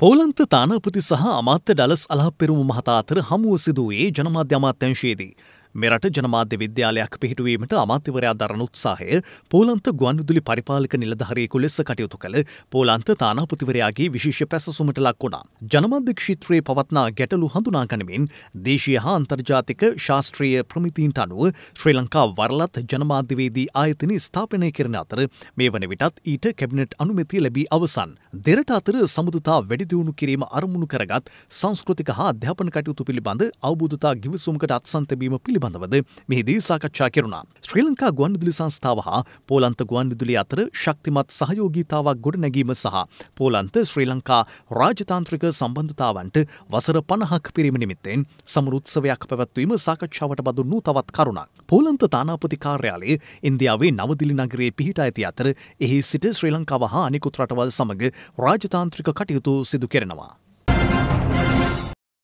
පෝලන්ත තානාපති සහ අමාත්‍ය ඩලස් අලහපෙරුම මහතා අතර හමුව සිදුවයේ ජනමාධ්‍ය අමාත්‍යංශයේදී මෙරට ජනමාධ්‍ය විද්‍යාලයක් පිහිටුවීමට අමාත්‍යවරයා දරන උත්සාහය පෝලන්ත ගුවන්විදුලි පරිපාලක නිලධාරියෙකු ලෙස කටයුතු කළ පෝලන්ත තානාපතිවරයාගේ විශේෂ පැසසුමට ලක් වුණා. ජනමාධ්‍ය ක්ෂේත්‍රයේ පවත්නා ගැටලු හඳුනා ගනිමින් දේශීය හා අන්තර්ජාතික ශාස්ත්‍රීය ප්‍රමිතීන්ට අනුව ශ්‍රී ලංකා වරලත් ජනමාධ්‍යවේදී ආයතන ස්ථාපනය කරන අතර මේ වන විටත් ඊට කැබිනට් අනුමැතිය ලැබී අවසන්. දෙරට අතර සමුදතා වැඩිදියුණු කිරීම අරමුණු කරගත් සංස්කෘතික හා අධ්‍යාපන කටයුතු පිළිබඳ අවබෝධතා ගිවිසුමකට අත්සන්තැබීම පිළි පිළිබඳවද මෙහිදී සාකච්ඡා කෙරුණා. ශ්‍රී ලංකා ගුවන්විදුලි සංස්ථාව හා පෝලන්ත ගුවන්විදුලිය අතර ශක්තිමත් සහයෝගීතාවක් ගොඩනැගීම සහ පෝලන්ත ශ්‍රී ලංකා රාජතාන්ත්‍රික සම්බන්ධතාවන්ට වසර පණහක් පිරිම නිමිත්තෙන් සමරුත්සවයක් පැවැත්වීම සාකච්ඡාවට බදු වූ තවත් කරුණක්. පෝලන්ත තානාපති කාර්යාලයේ ඉන්දියාවේ නවදිලි නගරයේ පිහිට ඇති අතර එහි සිට ශ්‍රී ලංකාව හා අනිකුත් රටවල් සමඟ රාජතාන්ත්‍රික කටයුතු සිදු කෙරෙනවා.